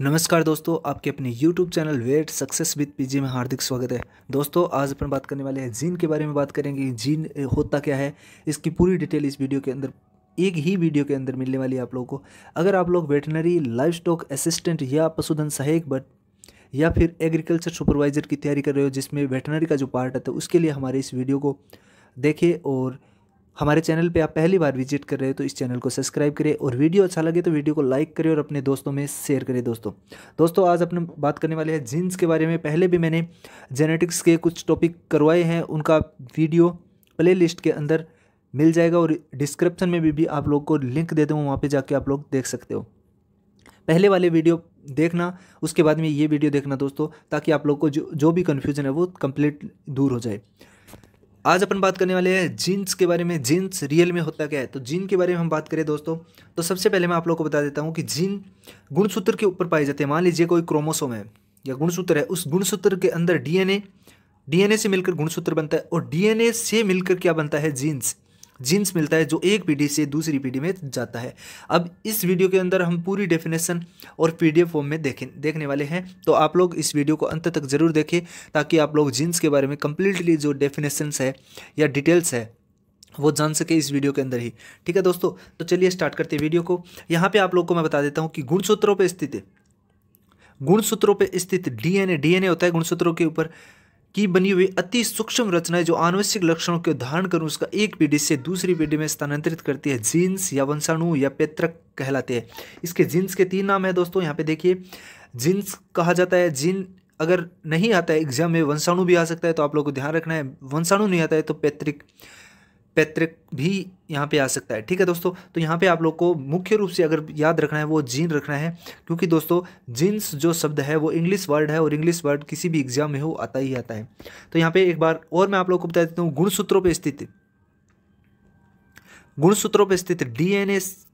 नमस्कार दोस्तों आपके अपने YouTube चैनल वेट सक्सेस विद पीजी में हार्दिक स्वागत है दोस्तों आज अपन बात करने वाले हैं जीन के बारे में बात करेंगे जीन होता क्या है इसकी पूरी डिटेल इस वीडियो के अंदर एक ही वीडियो के अंदर मिलने वाली है आप लोगों को अगर आप लोग वेटनरी लाइफ स्टॉक असिस्टेंट या पशुधन सहायक बट या फिर एग्रीकल्चर सुपरवाइजर की तैयारी कर रहे हो जिसमें वेटनरी का जो पार्ट आता है तो उसके लिए हमारे इस वीडियो को देखें और हमारे चैनल पे आप पहली बार विजिट कर रहे हो तो इस चैनल को सब्सक्राइब करें और वीडियो अच्छा लगे तो वीडियो को लाइक करें और अपने दोस्तों में शेयर करें दोस्तों दोस्तों आज अपने बात करने वाले हैं जीन्स के बारे में पहले भी मैंने जेनेटिक्स के कुछ टॉपिक करवाए हैं उनका वीडियो प्ले लिस्ट के अंदर मिल जाएगा और डिस्क्रिप्शन में भी, भी आप लोग को लिंक दे दूँ वहाँ पर जाके आप लोग देख सकते हो पहले वाले वीडियो देखना उसके बाद में ये वीडियो देखना दोस्तों ताकि आप लोग को जो जो भी कन्फ्यूज़न है वो कम्प्लीट दूर हो जाए आज अपन बात करने वाले हैं जीन्स के बारे में जीन्स रियल में होता क्या है तो जीन के बारे में हम बात करें दोस्तों तो सबसे पहले मैं आप लोग को बता देता हूँ कि जीन गुणसूत्र के ऊपर पाए जाते हैं मान लीजिए कोई क्रोमोसोम है या गुणसूत्र है उस गुणसूत्र के अंदर डीएनए डीएनए से मिलकर गुणसूत्र बनता है और डीएनए से मिलकर क्या बनता है जीन्स जीन्स मिलता है जो एक पीढ़ी से दूसरी पीढ़ी में जाता है अब इस वीडियो के अंदर हम पूरी डेफिनेशन और पीडीएफ फॉर्म में देखें देखने वाले हैं तो आप लोग इस वीडियो को अंत तक ज़रूर देखें ताकि आप लोग जीन्स के बारे में कम्प्लीटली जो डेफिनेशंस है या डिटेल्स है वो जान सके इस वीडियो के अंदर ही ठीक है दोस्तों तो चलिए स्टार्ट करते हैं वीडियो को यहाँ पे आप लोग को मैं बता देता हूँ कि गुणसूत्रों पर स्थित गुणसूत्रों पर स्थित डीएनए डीएनए होता है गुणसूत्रों के ऊपर की बनी हुई अति सूक्ष्म रचनाएं जो आनुवंशिक लक्षणों के उदाहरण कर उसका एक पीढ़ी से दूसरी पीढ़ी में स्थानांतरित करती है जीन्स या वंशाणु या पेत्रक कहलाते हैं इसके जीन्स के तीन नाम है दोस्तों यहाँ पे देखिए जीन्स कहा जाता है जीन अगर नहीं आता है एग्जाम में वंशाणु भी आ सकता है तो आप लोग को ध्यान रखना है वंशाणु नहीं आता है तो पैतृक पैतृक भी यहाँ पे आ सकता है ठीक है दोस्तों तो यहाँ पे आप लोग को मुख्य रूप से अगर याद रखना है वो जीन रखना है क्योंकि दोस्तों जीन्स जो शब्द है वो इंग्लिश वर्ड है और इंग्लिश वर्ड किसी भी एग्जाम में हो आता ही आता है तो यहाँ पे एक बार और मैं आप लोग को बता देता हूँ गुणसूत्रों पर स्थित गुणसूत्रों पर स्थित डी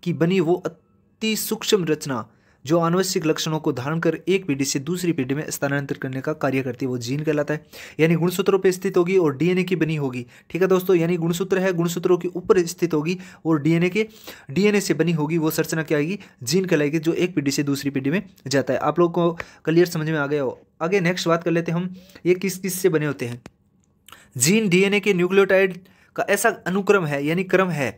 की बनी वो अति सूक्ष्म रचना जो आनुवंशिक लक्षणों को धारण कर एक पीढ़ी से दूसरी पीढ़ी में स्थानांतरित करने का कार्य करती है वो जीन कहलाता है यानी गुणसूत्रों पर स्थित होगी और डीएनए की बनी होगी ठीक है दोस्तों यानी गुणसूत्र है गुणसूत्रों के ऊपर स्थित होगी और डीएनए के डीएनए से बनी होगी वो संरचना क्या आएगी जीन कहलाएगी जो एक पीढ़ी से दूसरी पीढ़ी में जाता है आप लोगों को क्लियर समझ में आ गया हो आगे नेक्स्ट बात कर लेते हैं हम ये किस किस से बने होते हैं जीन डीएनए के न्यूक्लियोटाइड का ऐसा अनुक्रम है यानी क्रम है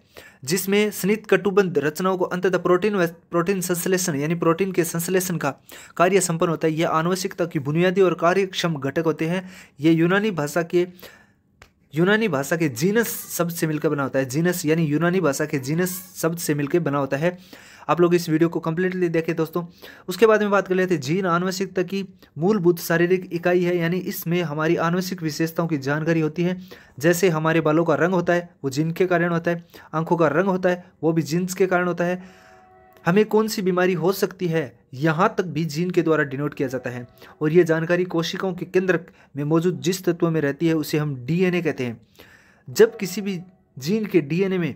जिसमें स्नित कटुबंध रचनाओं को अंततः प्रोटीन प्रोटीन संश्लेषण यानी प्रोटीन के संश्लेषण का कार्य संपन्न होता है यह आनुवंशिकता की बुनियादी और कार्यक्षम घटक होते हैं यह यूनानी भाषा के यूनानी भाषा के जीनस शब्द से मिलकर बना होता है जीनस यानी यूनानी भाषा के जीनस शब्द से मिलकर बना होता है आप लोग इस वीडियो को कम्प्लीटली देखें दोस्तों उसके बाद में बात कर लेते हैं जीन आनुवंशिकता की मूलभूत शारीरिक इकाई है यानी इसमें हमारी आनुवंशिक विशेषताओं की जानकारी होती है जैसे हमारे बालों का रंग होता है वो जीन के कारण होता है आंखों का रंग होता है वो भी जीन्स के कारण होता है हमें कौन सी बीमारी हो सकती है यहाँ तक भी जीन के द्वारा डिनोट किया जाता है और ये जानकारी कोशिकाओं के केंद्र में मौजूद जिस तत्व में रहती है उसे हम डीएनए कहते हैं जब किसी भी जीन के डीएनए में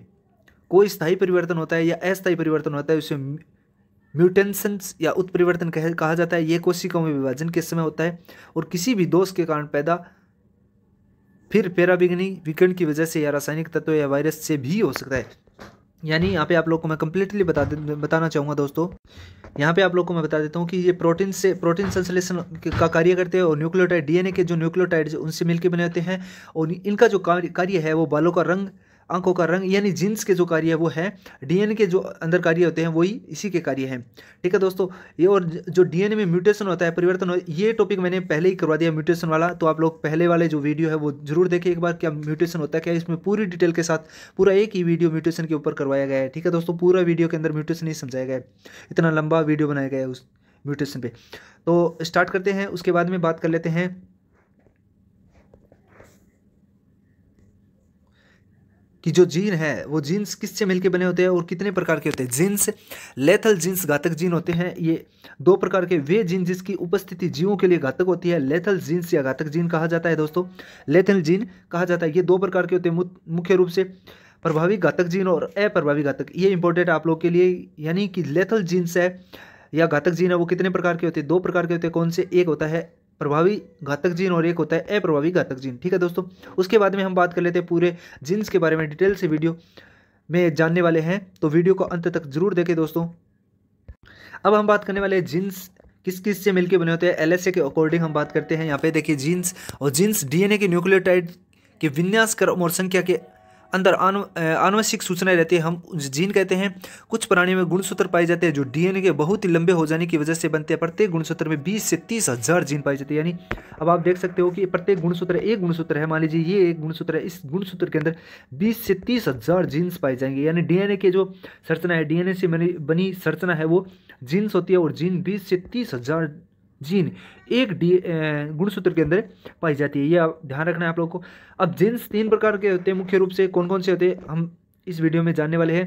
कोई स्थायी परिवर्तन होता है या अस्थायी परिवर्तन होता है उसे म्यूटेशंस या उत्परिवर्तन कह कहा जाता है ये कोशिकाओं में विभाजन के समय होता है और किसी भी दोष के कारण पैदा फिर पैराबिगनी विकर्ण की वजह से या रासायनिक तत्व या वायरस से भी हो सकता है यानी यहाँ पे आप लोग को मैं कंप्लीटली बता बताना चाहूँगा दोस्तों यहाँ पे आप लोग को मैं बता देता हूँ कि ये प्रोटीन से प्रोटीन संश्लेषण का कार्य करते हैं और न्यूक्लियोटाइड डीएनए के जो न्यूक्लियोटाइड उनसे मिलकर बने होते हैं और इनका जो कार्य है वो बालों का रंग आंखों का रंग यानी जीन्स के जो कार्य है वो है डीएनए के जो अंदर कार्य होते हैं वही इसी के कार्य हैं ठीक है दोस्तों ये और जो डीएनए में म्यूटेशन होता है परिवर्तन ये टॉपिक मैंने पहले ही करवा दिया म्यूटेशन वाला तो आप लोग पहले वाले जो वीडियो है वो जरूर देखें एक बार क्या म्यूटेशन होता है क्या इसमें पूरी डिटेल के साथ पूरा एक ही वीडियो म्यूटेशन के ऊपर करवाया गया है ठीक है दोस्तों पूरा वीडियो के अंदर म्यूटेशन ही समझाया गया है इतना लंबा वीडियो बनाया गया है उस म्यूटेशन पर तो स्टार्ट करते हैं उसके बाद में बात कर लेते हैं कि जो जीन है वो जीन्स किससे मिलके बने होते हैं और कितने प्रकार के होते हैं जीन्स लेथल जीन्स घातक जीन होते हैं ये दो प्रकार के वे जीन जिसकी उपस्थिति जीवों के लिए घातक होती है लेथल जीन्स या घातक जीन कहा जाता है दोस्तों लेथल जीन कहा जाता है ये दो प्रकार के होते हैं मुख्य रूप से प्रभावी घातक जीन और अप्रभावी घातक ये इंपॉर्टेंट आप लोग के लिए यानी कि लेथल जीन्स है या घातक जीन है वो कितने प्रकार के होते हैं दो प्रकार के होते हैं कौन से एक होता है प्रभावी घातक जीन और एक होता है अप्रभावी घातक जीन ठीक है दोस्तों उसके बाद में हम बात कर लेते हैं पूरे जीन्स के बारे में डिटेल से वीडियो में जानने वाले हैं तो वीडियो को अंत तक जरूर देखें दोस्तों अब हम बात करने वाले हैं जीन्स किस किस से मिलकर बने होते हैं एलएसए के अकॉर्डिंग हम बात करते हैं यहाँ पे देखिए जीन्स और जीन्स डीएनए के न्यूक्लियोटाइड के विन्यास क्रम और संख्या के अंदर आनुवंशिक सूचनाएं रहती है हम जीन कहते हैं कुछ प्राणियों में गुणसूत्र पाए जाते हैं जो डीएनए के बहुत ही लंबे हो जाने की वजह से बनते हैं प्रत्येक गुणसूत्र में बीस से तीस हज़ार जीन पाए जाते हैं यानी अब आप देख सकते हो कि प्रत्येक गुणसूत्र एक गुणसूत्र है मान लीजिए ये एक गुणसूत्र है इस गुणसूत्र के अंदर बीस से तीस हज़ार जीन्स पाए जाएंगे यानी डीएनए के जो संरचना है डीएनए से बनी संरचना है वो जीन्स होती है और जीन बीस से तीस हज़ार जीन एक डी गुणसूत्र के अंदर पाई जाती है यह ध्यान रखना है आप लोगों को अब जीन्स तीन प्रकार के होते हैं मुख्य रूप से कौन कौन से होते हैं हम इस वीडियो में जानने वाले हैं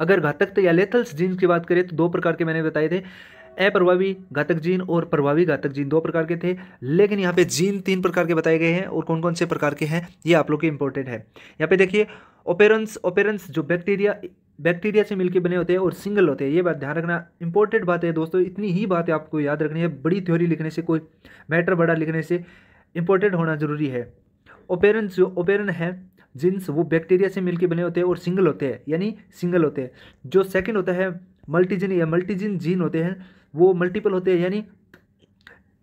अगर घातक या लेथल्स जीन्स की बात करें तो दो प्रकार के मैंने बताए थे अप्रभावी घातक जीन और प्रभावी घातक जीन दो प्रकार के थे लेकिन यहाँ पे जीन तीन प्रकार के बताए गए हैं और कौन कौन से प्रकार के हैं ये आप लोग के इंपॉर्टेंट है यहाँ पे देखिए ओपेरेंस ओपेरेंस जो बैक्टीरिया बैक्टीरिया से मिलकर बने होते हैं और सिंगल होते हैं ये बात ध्यान रखना इंपॉर्टेंट बात है दोस्तों इतनी ही बात आपको याद रखनी है बड़ी थ्योरी लिखने से कोई मैटर बड़ा लिखने से इंपॉर्टेंट होना जरूरी है ओपेरन जो ओपेरन है जिन्स वो बैक्टीरिया से मिलकर बने होते हैं और सिंगल होते हैं यानी सिंगल होते हैं जो सेकंड होता है मल्टीजिन या मल्टीजिन जीन होते हैं वो मल्टीपल होते हैं यानी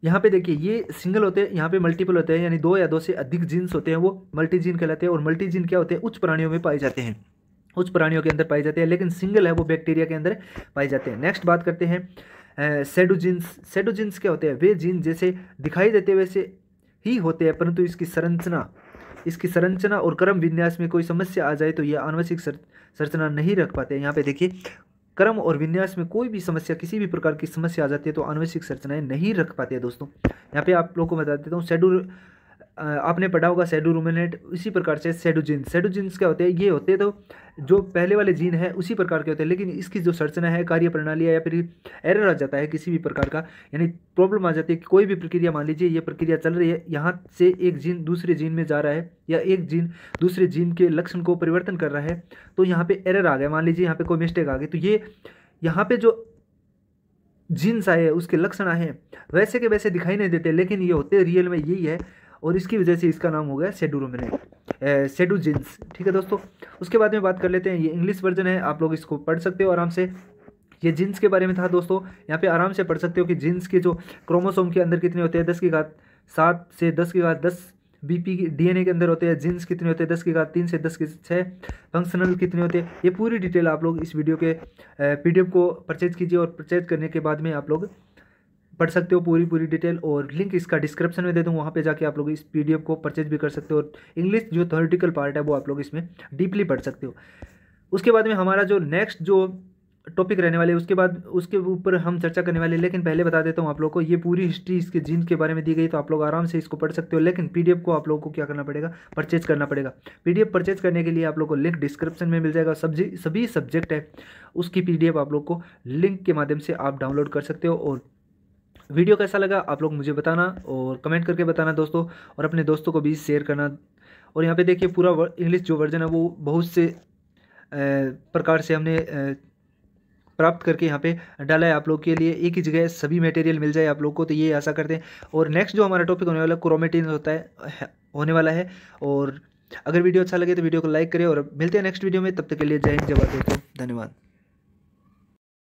यहाँ पे देखिए ये सिंगल होते हैं यहाँ पे मल्टीपल होते हैं यानी दो या दो से अधिक जीन्स होते हैं वो मल्टीजीन कहलाते हैं और मल्टीजीन क्या होते हैं उच्च प्राणियों में पाए जाते हैं उस प्राणियों के अंदर पाए जाते हैं लेकिन सिंगल है वो बैक्टीरिया के अंदर पाए जाते हैं नेक्स्ट बात करते हैं सेडोजिन्स सेडोजिन्स क्या होते हैं वे जीन जैसे दिखाई देते वैसे ही होते हैं परंतु इसकी संरचना इसकी संरचना और क्रम विन्यास में कोई समस्या आ जाए तो यह आनुवंशिक संरचना नहीं रख पाते यहाँ पे देखिए क्रम और विन्यास में कोई भी समस्या किसी भी प्रकार की समस्या आ जाती है तो आनुवंशिक संरचनाएं नहीं रख पाते हैं दोस्तों यहाँ पे आप लोगों को बता देता हूँ सेडू आपने पढ़ा होगा रूमेनेट इसी प्रकार से सेडोजिन जीन्स क्या होते हैं ये होते हैं तो जो पहले वाले जीन है उसी प्रकार के होते हैं लेकिन इसकी जो संरचना है कार्य प्रणाली या फिर एरर आ जाता है किसी भी प्रकार का यानी प्रॉब्लम आ जाती है कि कोई भी प्रक्रिया मान लीजिए ये प्रक्रिया चल रही है यहाँ से एक जीन दूसरे जीन में जा रहा है या एक जीन दूसरे जीन के लक्षण को परिवर्तन कर रहा है तो यहाँ पर एरर आ गया मान लीजिए यहाँ पर कोई मिस्टेक आ गई तो ये यहाँ पर जो जीन्स आए उसके लक्षण आए वैसे के वैसे दिखाई नहीं देते लेकिन ये होते रियल में यही है और इसकी वजह से इसका नाम हो गया सेडू जींस ठीक है दोस्तों उसके बाद में बात कर लेते हैं ये इंग्लिश वर्जन है आप लोग इसको पढ़ सकते हो आराम से ये जीन्स के बारे में था दोस्तों यहाँ पे आराम से पढ़ सकते हो कि जीन्स के जो क्रोमोसोम के अंदर कितने होते हैं दस की घात सात से दस की घात दस बीपी डीएनए के अंदर होते हैं जीन्स कितने होते हैं दस की घात तीन से दस के छः फंक्शनल कितने होते हैं ये पूरी डिटेल आप लोग इस वीडियो के पी को परचेज कीजिए और परचेज करने के बाद में आप लोग पढ़ सकते हो पूरी पूरी डिटेल और लिंक इसका डिस्क्रिप्शन में दे दूँ वहाँ पे जाके आप लोग इस पीडीएफ को परचेज भी कर सकते हो और इंग्लिश जो थोरिटिकल पार्ट है वो आप लोग इसमें डीपली पढ़ सकते हो उसके बाद में हमारा जो नेक्स्ट जो टॉपिक रहने वाले उसके बाद उसके ऊपर हम चर्चा करने वाले लेकिन पहले बता देता हूँ आप लोग को ये पूरी हिस्ट्री इसके जीन के बारे में दी गई तो आप लोग आराम से इसको पढ़ सकते हो लेकिन पीडीएफ को आप लोग को क्या करना पड़ेगा परचेज करना पड़ेगा पीडीएफ परचेज करने के लिए आप लोग को लिंक डिस्क्रिप्शन में मिल जाएगा सभी सभी सब्जेक्ट है उसकी पी आप लोग को लिंक के माध्यम से आप डाउनलोड कर सकते हो और वीडियो कैसा लगा आप लोग मुझे बताना और कमेंट करके बताना दोस्तों और अपने दोस्तों को भी शेयर करना और यहाँ पे देखिए पूरा इंग्लिश जो वर्जन है वो बहुत से प्रकार से हमने प्राप्त करके यहाँ पे डाला है आप लोग के लिए एक ही जगह सभी मटेरियल मिल जाए आप लोग को तो ये आशा करते हैं और नेक्स्ट जो हमारा टॉपिक होने वाला क्रोमेटिन होता है होने वाला है और अगर वीडियो अच्छा लगे तो वीडियो को लाइक करें और मिलते हैं नेक्स्ट वीडियो में तब तक के लिए जय हिंद जवाब दोस्तों धन्यवाद